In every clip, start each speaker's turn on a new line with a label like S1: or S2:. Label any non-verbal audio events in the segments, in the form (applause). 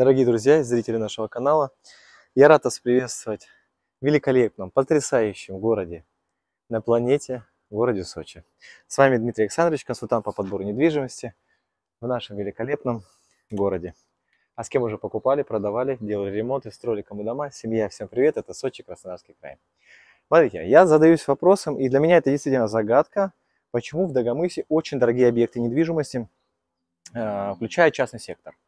S1: Дорогие друзья и зрители нашего канала, я рад вас приветствовать в великолепном, потрясающем городе на планете, городе Сочи. С вами Дмитрий Александрович, консультант по подбору недвижимости в нашем великолепном городе. А с кем уже покупали, продавали, делали ремонт и строили кому дома. Семья, всем привет, это Сочи, Краснодарский край. Смотрите, я задаюсь вопросом, и для меня это действительно загадка, почему в Дагомысе очень дорогие объекты недвижимости, э, включая частный сектор –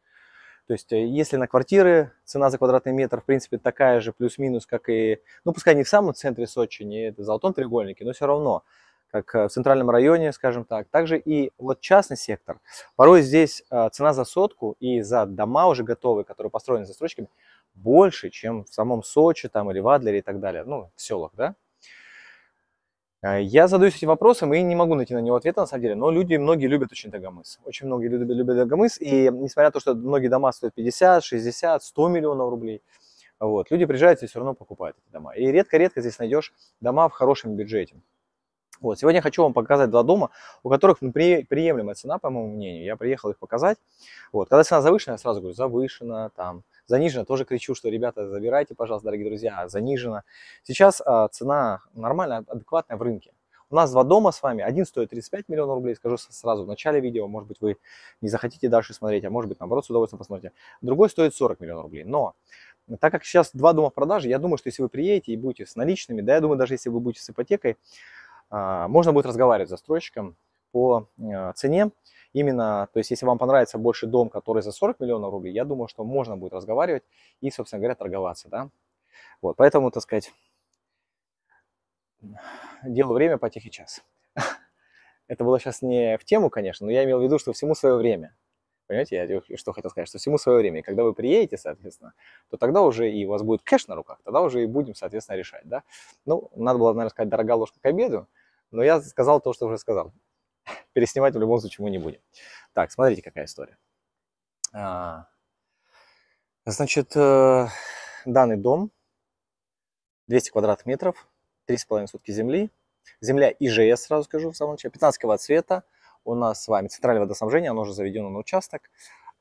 S1: то есть, э, если на квартиры цена за квадратный метр, в принципе, такая же плюс-минус, как и, ну, пускай не в самом центре Сочи, не в Золотом треугольнике, но все равно, как э, в центральном районе, скажем так. Также и вот частный сектор. Порой здесь э, цена за сотку и за дома уже готовые, которые построены застройщиками, больше, чем в самом Сочи там, или в Адлере и так далее, ну, в селах, да? Э, я задаюсь этим вопросом и не могу найти на него ответа, на самом деле, но люди, многие любят очень Дагомыс. Очень многие люди любят Дагомыс, и несмотря на то, что многие дома стоят 50, 60, 100 миллионов рублей, вот, люди приезжают и все равно покупают эти дома. И редко-редко здесь найдешь дома в хорошем бюджете. Вот, сегодня я хочу вам показать два дома, у которых ну, при, приемлемая цена, по моему мнению. Я приехал их показать. Вот, когда цена завышена, я сразу говорю, завышена, там, Занижено тоже кричу, что, ребята, забирайте, пожалуйста, дорогие друзья, занижено. Сейчас а, цена нормальная, адекватная в рынке. У нас два дома с вами. Один стоит 35 миллионов рублей, скажу сразу в начале видео, может быть, вы не захотите дальше смотреть, а может быть, наоборот, с удовольствием посмотрите. Другой стоит 40 миллионов рублей. Но так как сейчас два дома в продаже, я думаю, что если вы приедете и будете с наличными, да, я думаю, даже если вы будете с ипотекой, а, можно будет разговаривать с застройщиком по а, цене именно, то есть если вам понравится больше дом, который за 40 миллионов рублей, я думаю, что можно будет разговаривать и, собственно говоря, торговаться, да. Вот, поэтому, так сказать, делу время, потихий час. (laughs) Это было сейчас не в тему, конечно, но я имел в виду, что всему свое время. Понимаете, я что хотел сказать, что всему свое время. И когда вы приедете, соответственно, то тогда уже и у вас будет кэш на руках, тогда уже и будем, соответственно, решать, да. Ну, надо было, наверное, сказать, дорога ложка к обеду, но я сказал то, что уже сказал переснимать в любом случае мы не будем. Так, смотрите, какая история. А, значит, э, данный дом 200 квадратных метров, 3,5 сутки земли. Земля ИЖС, сразу скажу, в самом начале, 15 цвета. У нас с вами центральное водоснабжение, оно уже заведено на участок.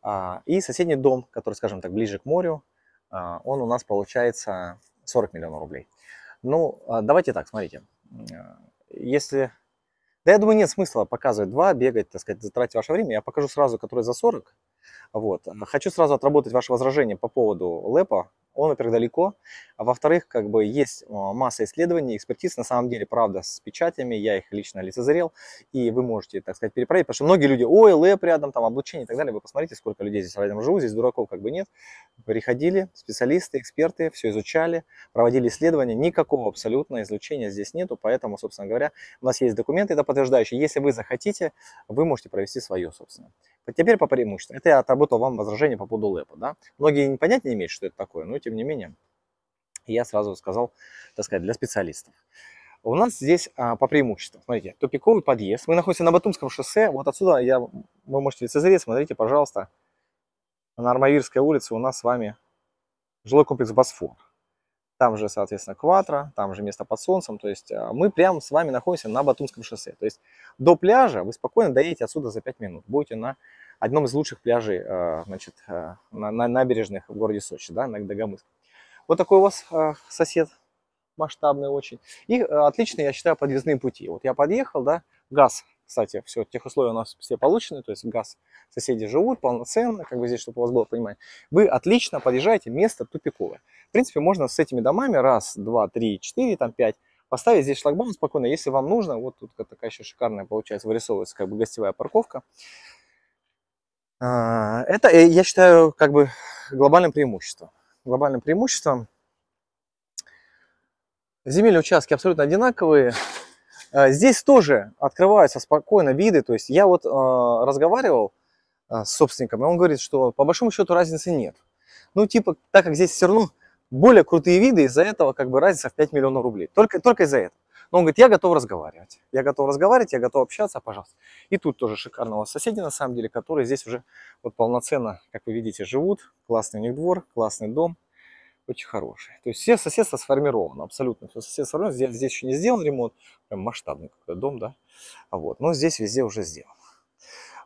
S1: А, и соседний дом, который, скажем так, ближе к морю, а, он у нас получается 40 миллионов рублей. Ну, давайте так, смотрите. Если да я думаю, нет смысла показывать два, бегать, так сказать, затратить ваше время. Я покажу сразу, который за 40. Вот. Хочу сразу отработать ваше возражение по поводу лэпа, он, во-первых, далеко, а во-вторых, как бы есть а, масса исследований, экспертиз, на самом деле, правда, с печатями, я их лично лицезрел, и вы можете, так сказать, перепроверить, потому что многие люди, ой, ЛЭП рядом, там, облучение и так далее, вы посмотрите, сколько людей здесь рядом живут, здесь дураков как бы нет, приходили специалисты, эксперты, все изучали, проводили исследования, никакого абсолютно излучения здесь нету, поэтому, собственно говоря, у нас есть документы это подтверждающие, если вы захотите, вы можете провести свое, собственно. Теперь по преимуществам. Это я отработал вам возражение по поводу лэпа. Да? Многие понятия не имеют, что это такое, но тем не менее я сразу сказал, так сказать, для специалистов. У нас здесь а, по преимуществам, смотрите, тупиковый подъезд. Мы находимся на Батумском шоссе, вот отсюда я, вы можете лицезреть, смотрите, пожалуйста, на Армавирской улице у нас с вами жилой комплекс Босфор там же, соответственно, Кватра, там же место под солнцем. То есть а, мы прямо с вами находимся на Батумском шоссе. То есть до пляжа вы спокойно доедете отсюда за 5 минут. Будете на одном из лучших пляжей а, значит, а, на, набережных в городе Сочи, да, на Дагомыске. Вот такой у вас сосед масштабный очень. И отличные, я считаю, подъездные пути. Вот я подъехал, да, газ кстати, все, техусловия у нас все получены, то есть газ соседи живут полноценно, как бы здесь, чтобы у вас было понимание. Вы отлично подъезжаете, место тупиковое. В принципе, можно с этими домами раз, два, три, четыре, там пять поставить здесь шлагбаум спокойно, если вам нужно. Вот тут такая еще шикарная получается, вырисовывается как бы гостевая парковка. А, это, э, я считаю, как бы глобальным преимуществом. Глобальным преимуществом. Земельные участки абсолютно одинаковые. А, здесь тоже открываются спокойно виды. То есть я вот э, разговаривал а, с собственником, и он говорит, что по большому счету разницы нет. Ну, типа, так как здесь все равно более крутые виды, из-за этого как бы разница в 5 миллионов рублей. Только, только из-за этого. Но он говорит, я готов разговаривать. Я готов разговаривать, я готов общаться, пожалуйста. И тут тоже шикарного соседи, на самом деле, которые здесь уже вот полноценно, как вы видите, живут. Классный у них двор, классный дом очень хороший. То есть все соседства сформировано, абсолютно все соседство сформировано. Здесь, здесь еще не сделан ремонт, прям масштабный какой дом, да. А вот, но здесь везде уже сделан.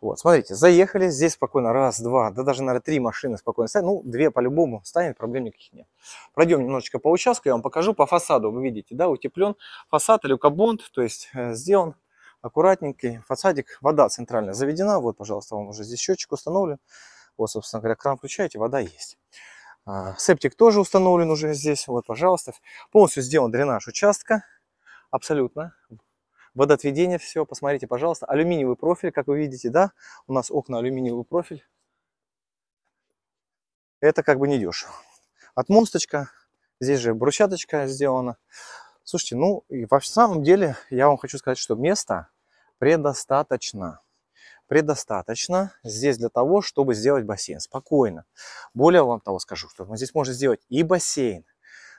S1: Вот, смотрите, заехали, здесь спокойно раз, два, да даже, наверное, три машины спокойно стоят. Ну, две по-любому станет, проблем никаких нет. Пройдем немножечко по участку, я вам покажу. По фасаду вы видите, да, утеплен фасад, люкобонд, то есть э, сделан аккуратненький фасадик. Вода центральная заведена, вот, пожалуйста, вам уже здесь счетчик установлен. Вот, собственно говоря, кран включаете, вода есть. А, септик тоже установлен уже здесь. Вот, пожалуйста. Полностью сделан дренаж участка. Абсолютно. Водоотведение, все, посмотрите, пожалуйста. Алюминиевый профиль, как вы видите, да? У нас окна алюминиевый профиль. Это как бы не дешево. Отмосточка. Здесь же брусчаточка сделана. Слушайте, ну и во самом деле я вам хочу сказать, что места предостаточно предостаточно здесь для того, чтобы сделать бассейн спокойно. Более вам того скажу, что мы здесь можем сделать и бассейн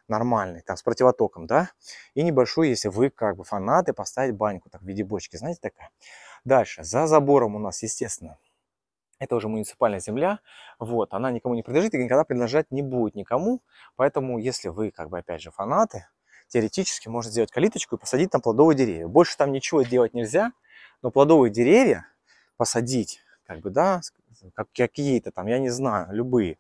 S1: нормальный, там с противотоком, да, и небольшую, если вы как бы фанаты, поставить баньку так в виде бочки, знаете, такая. Дальше, за забором у нас, естественно, это уже муниципальная земля, вот, она никому не принадлежит и никогда принадлежать не будет никому, поэтому если вы, как бы, опять же, фанаты, теоретически можно сделать калиточку и посадить там плодовые деревья. Больше там ничего делать нельзя, но плодовые деревья посадить, как бы, да, как, какие-то там, я не знаю, любые,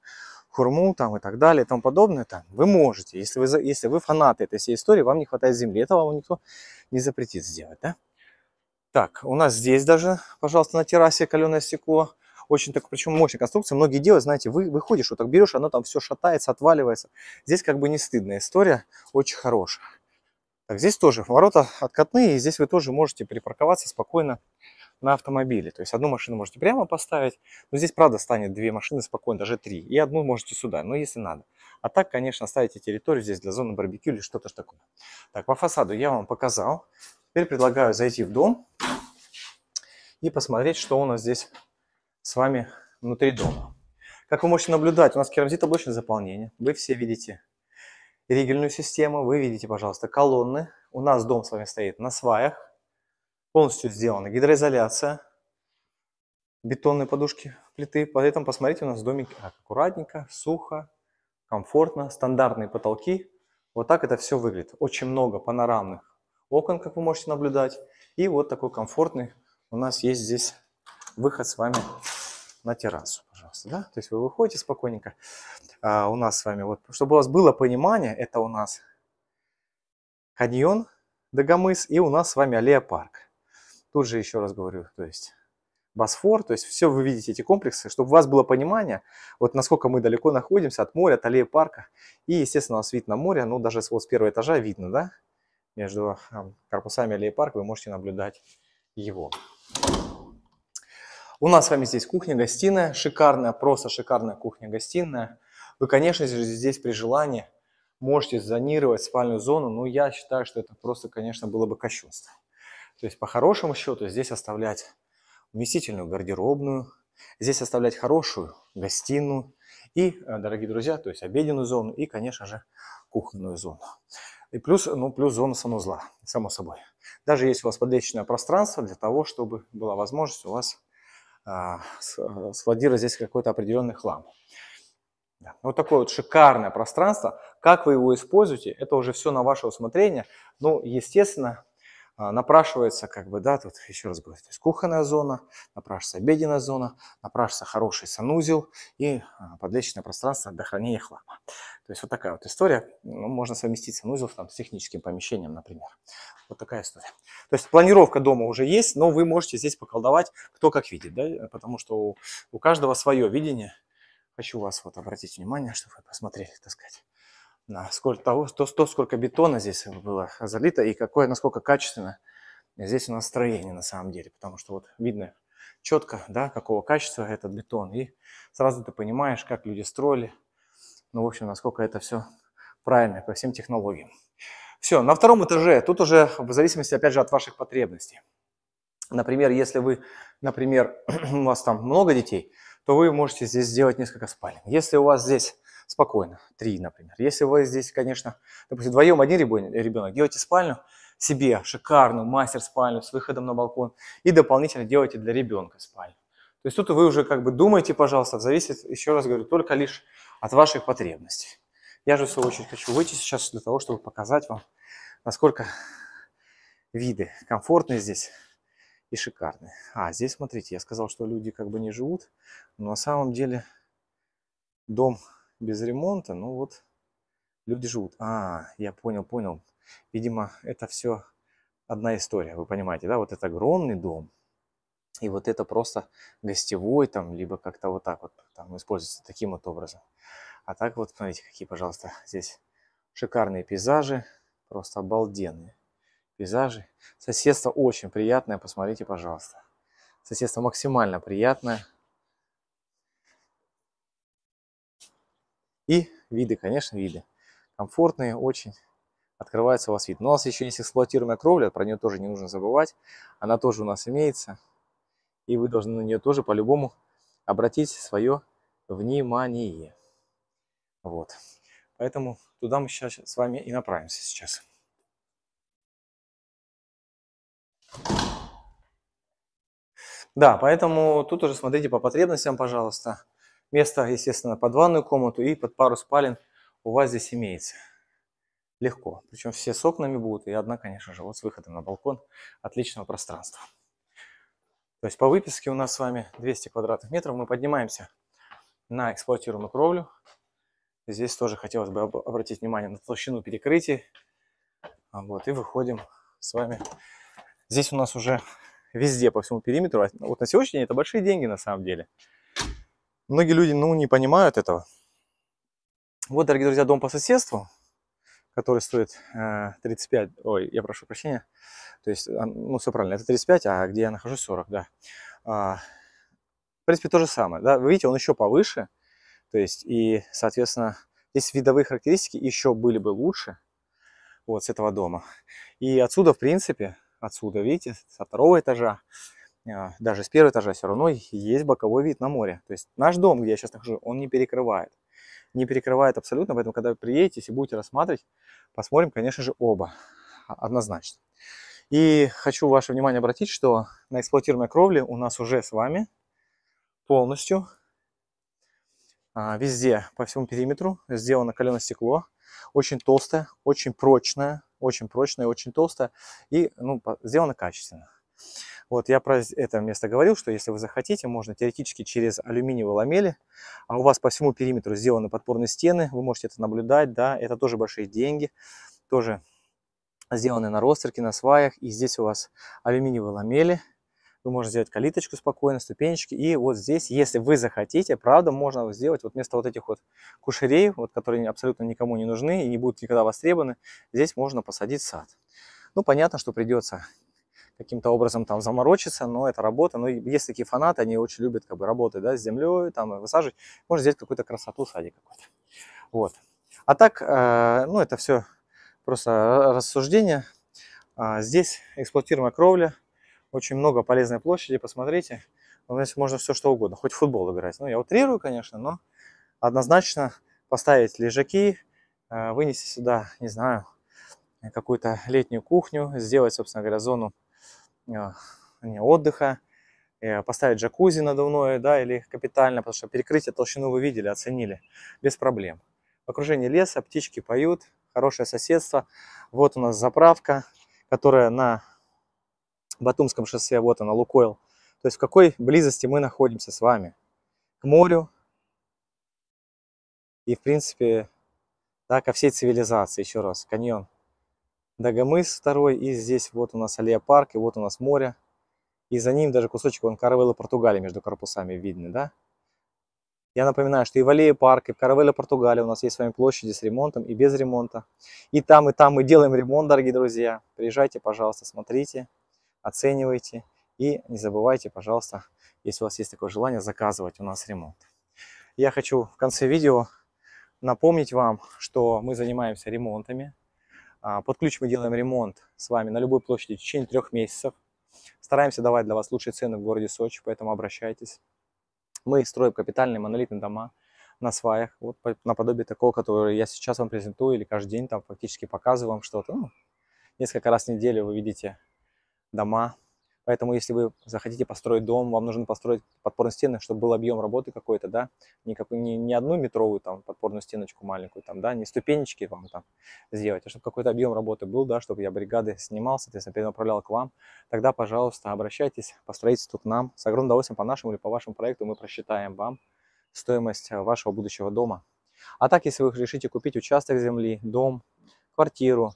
S1: хурму там и так далее и тому подобное, там, вы можете, если вы, если вы фанаты этой всей истории, вам не хватает земли, этого вам никто не запретит сделать, да. Так, у нас здесь даже, пожалуйста, на террасе каленое стекло, очень так, причем мощная конструкция. Многие делают, знаете, вы выходишь, вот так берешь, оно там все шатается, отваливается. Здесь как бы не стыдная история, очень хорошая. Так, здесь тоже ворота откатные, и здесь вы тоже можете припарковаться спокойно на автомобиле. То есть одну машину можете прямо поставить, но здесь, правда, станет две машины спокойно, даже три. И одну можете сюда, но если надо. А так, конечно, оставите территорию здесь для зоны барбекю или что-то такое. Так, по фасаду я вам показал. Теперь предлагаю зайти в дом и посмотреть, что у нас здесь с вами внутри дома. Как вы можете наблюдать, у нас керамзит-облачное заполнение. Вы все видите ригельную систему, вы видите, пожалуйста, колонны. У нас дом с вами стоит на сваях полностью сделана гидроизоляция бетонные подушки плиты. Поэтому посмотрите, у нас домик аккуратненько, сухо, комфортно, стандартные потолки. Вот так это все выглядит. Очень много панорамных окон, как вы можете наблюдать. И вот такой комфортный у нас есть здесь выход с вами на террасу, пожалуйста. Да? То есть вы выходите спокойненько. А, у нас с вами, вот, чтобы у вас было понимание, это у нас каньон Дагомыс и у нас с вами аллея парк. Тут же еще раз говорю, то есть Босфор, то есть все вы видите эти комплексы, чтобы у вас было понимание, вот насколько мы далеко находимся от моря, от аллеи парка. И, естественно, у нас вид на море, ну, даже вот с первого этажа видно, да, между корпусами аллеи парка вы можете наблюдать его. У нас с вами здесь кухня-гостиная, шикарная, просто шикарная кухня-гостиная. Вы, конечно же, здесь при желании можете зонировать спальную зону, но я считаю, что это просто, конечно, было бы кощунство. То есть по хорошему счету здесь оставлять вместительную гардеробную, здесь оставлять хорошую гостиную и, э, дорогие друзья, то есть обеденную зону и, конечно же, кухонную зону. И плюс, ну, плюс зона санузла, само собой. Даже если у вас подлечное пространство, для того, чтобы была возможность у вас а, э, складировать здесь какой-то определенный хлам. Вот такое вот шикарное пространство. Как вы его используете, это уже все на ваше усмотрение. Ну, естественно, а, напрашивается, как бы, да, тут еще раз говорю, то есть кухонная зона, напрашивается обеденная зона, напрашивается хороший санузел и а, подлечное пространство для хранения хлама. То есть вот такая вот история. Ну, можно совместить санузел там, с техническим помещением, например. Вот такая история. То есть планировка дома уже есть, но вы можете здесь поколдовать, кто как видит, да, потому что у, у каждого свое видение. Хочу вас вот обратить внимание, чтобы вы посмотрели, так сказать сколько того, то, то, сколько бетона здесь было залито и какое, насколько качественно здесь у нас строение на самом деле. Потому что вот видно четко, да, какого качества этот бетон. И сразу ты понимаешь, как люди строили. Ну, в общем, насколько это все правильно по всем технологиям. Все, на втором этаже, тут уже в зависимости, опять же, от ваших потребностей. Например, если вы, например, (clears throat) у вас там много детей, то вы можете здесь сделать несколько спален. Если у вас здесь спокойно, три, например. Если вы здесь, конечно, допустим, вдвоем один ребенок, делайте спальню себе, шикарную мастер-спальню с выходом на балкон, и дополнительно делайте для ребенка спальню. То есть тут вы уже как бы думаете, пожалуйста, зависит, еще раз говорю, только лишь от ваших потребностей. Я же, в свою очередь, хочу выйти сейчас для того, чтобы показать вам, насколько виды комфортные здесь и шикарные. А, здесь, смотрите, я сказал, что люди как бы не живут, но на самом деле дом без ремонта, ну вот люди живут. А, я понял, понял. Видимо, это все одна история, вы понимаете, да? Вот это огромный дом, и вот это просто гостевой там, либо как-то вот так вот там используется таким вот образом. А так вот, смотрите, какие, пожалуйста, здесь шикарные пейзажи, просто обалденные пейзажи. Соседство очень приятное, посмотрите, пожалуйста. Соседство максимально приятное. И виды, конечно, виды. Комфортные очень. Открывается у вас вид. Но у нас еще есть эксплуатируемая кровля, про нее тоже не нужно забывать. Она тоже у нас имеется. И вы должны на нее тоже по-любому обратить свое внимание. Вот. Поэтому туда мы сейчас с вами и направимся сейчас. Да, поэтому тут уже смотрите по потребностям, пожалуйста. Место, естественно, под ванную комнату и под пару спален у вас здесь имеется. Легко. Причем все с окнами будут и одна, конечно же, вот с выходом на балкон. Отличного пространства. То есть по выписке у нас с вами 200 квадратных метров. Мы поднимаемся на эксплуатируемую кровлю. Здесь тоже хотелось бы обратить внимание на толщину перекрытий. А вот, и выходим с вами. Здесь у нас уже везде по всему периметру. А вот на сегодняшний день это большие деньги на самом деле. Многие люди, ну, не понимают этого. Вот, дорогие друзья, дом по соседству, который стоит 35, э, ой, я прошу прощения, то есть, а, ну, все правильно, это 35, а где я нахожусь, 40, да. А, в принципе, то же самое, да, вы видите, он еще повыше, то есть, и, соответственно, здесь видовые характеристики еще были бы лучше, вот, с этого дома. И отсюда, в принципе, отсюда, видите, со второго этажа, а, даже с первого этажа все равно есть боковой вид на море. То есть наш дом, где я сейчас нахожусь, он не перекрывает. Не перекрывает абсолютно, поэтому когда вы приедете, если будете рассматривать, посмотрим, конечно же, оба. А, однозначно. И хочу ваше внимание обратить, что на эксплуатируемой кровле у нас уже с вами полностью а, везде, по всему периметру сделано каленое стекло. Очень толстое, очень прочное, очень прочное, очень толстое и ну, сделано качественно. Вот я про это место говорил, что если вы захотите, можно теоретически через алюминиевые ламели, а у вас по всему периметру сделаны подпорные стены, вы можете это наблюдать, да, это тоже большие деньги, тоже сделаны на рострике, на сваях, и здесь у вас алюминиевые ламели, вы можете сделать калиточку спокойно, ступенечки. И вот здесь, если вы захотите, правда, можно сделать вот вместо вот этих вот кушерей, вот, которые абсолютно никому не нужны и не будут никогда востребованы, здесь можно посадить сад. Ну, понятно, что придется каким-то образом там заморочиться, но это работа. Но есть такие фанаты, они очень любят как бы работать, да, с землей, там высаживать. Можно сделать какую-то красоту, садик какой-то. Вот. А так, э, ну это все просто рассуждение. А, здесь эксплуатируемая кровля, очень много полезной площади, посмотрите. Здесь ну, можно все что угодно, хоть в футбол играть. Ну, я утрирую, конечно, но однозначно поставить лежаки, э, вынести сюда, не знаю, какую-то летнюю кухню, сделать, собственно говоря, зону а, отдыха, поставить джакузи надувное, да, или капитально, потому что перекрытие толщину вы видели, оценили, без проблем. В окружении леса птички поют, хорошее соседство. Вот у нас заправка, которая на Батумском шоссе, вот она, Лукойл. То есть в какой близости мы находимся с вами? К морю и, в принципе, да, ко всей цивилизации, еще раз, каньон. Дагомыс второй, и здесь вот у нас Аллея парк, и вот у нас море. И за ним даже кусочек вон Каравелла Португалии между корпусами видны, да? Я напоминаю, что и в Аллее парк, и в Каравелле Португалии у нас есть с вами площади с ремонтом и без ремонта. И там, и там мы делаем ремонт, дорогие друзья. Приезжайте, пожалуйста, смотрите, оценивайте. И не забывайте, пожалуйста, если у вас есть такое желание, заказывать у нас ремонт. Я хочу в конце видео напомнить вам, что мы занимаемся ремонтами а, под ключ мы делаем ремонт с вами на любой площади в течение трех месяцев. Стараемся давать для вас лучшие цены в городе Сочи, поэтому обращайтесь. Мы строим капитальные монолитные дома на сваях, вот наподобие такого, который я сейчас вам презентую или каждый день там фактически показываю вам что-то. Ну, несколько раз в неделю вы видите дома Поэтому, если вы захотите построить дом, вам нужно построить подпорные стены, чтобы был объем работы какой-то, да, не, как, не, не одну метровую там подпорную стеночку маленькую, там, да, не ступенечки вам там сделать, а чтобы какой-то объем работы был, да, чтобы я бригады снимал, соответственно, перенаправлял к вам, тогда, пожалуйста, обращайтесь по строительству к нам. С огромным удовольствием по нашему или по вашему проекту мы просчитаем вам стоимость э, вашего будущего дома. А так, если вы решите купить участок земли, дом, квартиру,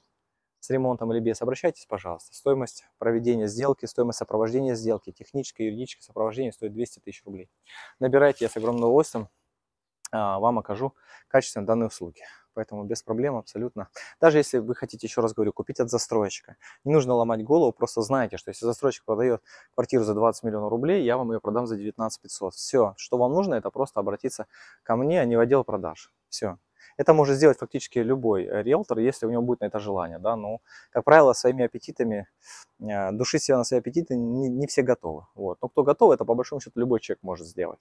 S1: с ремонтом или без, обращайтесь, пожалуйста. Стоимость проведения сделки, стоимость сопровождения сделки, техническое и юридическое сопровождение стоит 200 тысяч рублей. Набирайте, я с огромным удовольствием а, вам окажу качественно данные услуги. Поэтому без проблем абсолютно. Даже если вы хотите, еще раз говорю, купить от застройщика. Не нужно ломать голову, просто знаете, что если застройщик продает квартиру за 20 миллионов рублей, я вам ее продам за 19 500. Все, что вам нужно, это просто обратиться ко мне, а не в отдел продаж. Все. Это может сделать фактически любой э, риэлтор, если у него будет на это желание. Да? Но, ну, как правило, своими аппетитами, э, душить себя на свои аппетиты не, не все готовы. Вот. Но кто готов, это по большому счету любой человек может сделать.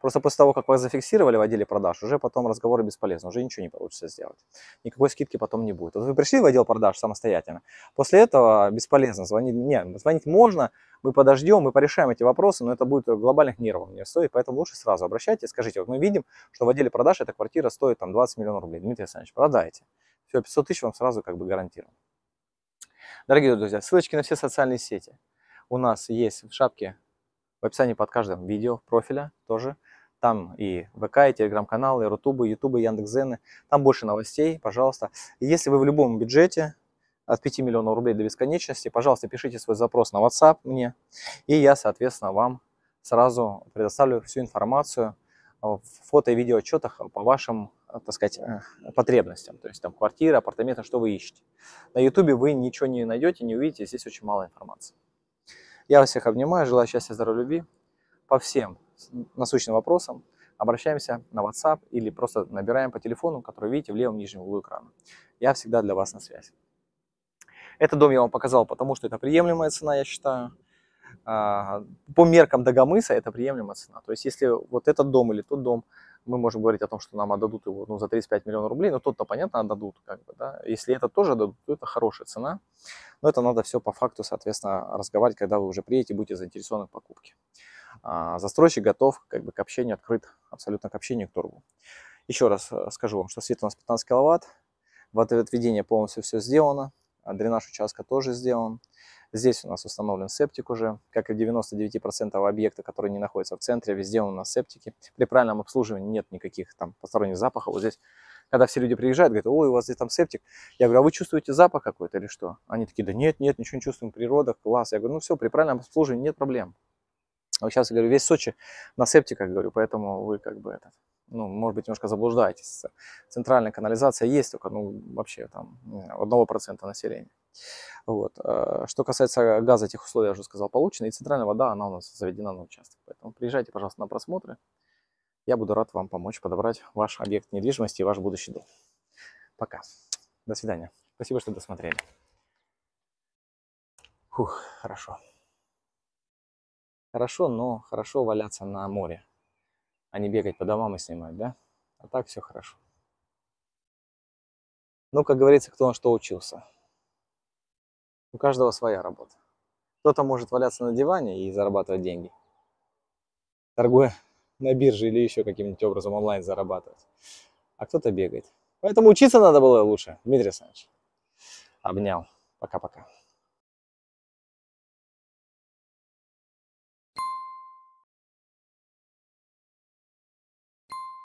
S1: Просто после того, как вас зафиксировали в отделе продаж, уже потом разговоры бесполезны, уже ничего не получится сделать. Никакой скидки потом не будет. Вот вы пришли в отдел продаж самостоятельно, после этого бесполезно звонить. Не, звонить можно, мы подождем, мы порешаем эти вопросы, но это будет глобальных нервов не стоит, поэтому лучше сразу обращайтесь, скажите, вот мы видим, что в отделе продаж эта квартира стоит там 20 миллионов рублей. Дмитрий Александрович, продайте. Все, 500 тысяч вам сразу как бы гарантировано. Дорогие друзья, ссылочки на все социальные сети у нас есть в шапке в описании под каждым видео, профиля тоже. Там и ВК, и телеграм каналы и Рутубы, Ютубы, Яндекс.Зены. Там больше новостей, пожалуйста. если вы в любом бюджете, от 5 миллионов рублей до бесконечности, пожалуйста, пишите свой запрос на WhatsApp мне, и я, соответственно, вам сразу предоставлю всю информацию в фото- и видео отчетах по вашим, так сказать, э, потребностям. То есть там квартира, апартаменты, что вы ищете. На YouTube вы ничего не найдете, не увидите, здесь очень мало информации. Я вас всех обнимаю, желаю счастья, здоровья, любви. По всем насущным вопросам обращаемся на WhatsApp или просто набираем по телефону, который видите в левом нижнем углу экрана. Я всегда для вас на связи. Этот дом я вам показал, потому что это приемлемая цена, я считаю. А, по меркам Дагомыса это приемлемая цена. То есть если вот этот дом или тот дом мы можем говорить о том, что нам отдадут его ну, за 35 миллионов рублей, но тот-то, понятно, отдадут. Как бы, да? Если это тоже отдадут, то это хорошая цена. Но это надо все по факту, соответственно, разговаривать, когда вы уже приедете, будете заинтересованы в покупке. А застройщик готов как бы, к общению, открыт абсолютно к общению, к торгу. Еще раз э, скажу вам, что свет у нас 15 киловатт, В водоотведение полностью все сделано, дренаж участка тоже сделан. Здесь у нас установлен септик уже, как и в 99% объекта, которые не находятся в центре, везде у нас септики. При правильном обслуживании нет никаких там посторонних запахов. Вот здесь, когда все люди приезжают, говорят, ой, у вас здесь там септик. Я говорю, а вы чувствуете запах какой-то или что? Они такие, да нет, нет, ничего не чувствуем, природа, класс. Я говорю, ну все, при правильном обслуживании нет проблем. А вот сейчас, я говорю, весь Сочи на септиках, говорю, поэтому вы как бы это, ну, может быть, немножко заблуждаетесь. Центральная канализация есть, только, ну, вообще там, одного процента населения. Вот. А, что касается газа, этих условий я уже сказал, получено. И центральная вода, она у нас заведена на участок. Поэтому приезжайте, пожалуйста, на просмотры. Я буду рад вам помочь подобрать ваш объект недвижимости и ваш будущий дом. Пока. До свидания. Спасибо, что досмотрели. Фух, хорошо. Хорошо, но хорошо валяться на море, а не бегать по домам и снимать, да? А так все хорошо. Ну, как говорится, кто на что учился. У каждого своя работа. Кто-то может валяться на диване и зарабатывать деньги, торгуя на бирже или еще каким-нибудь образом онлайн зарабатывать, а кто-то бегает. Поэтому учиться надо было лучше, Дмитрий Александрович. Обнял. Пока-пока.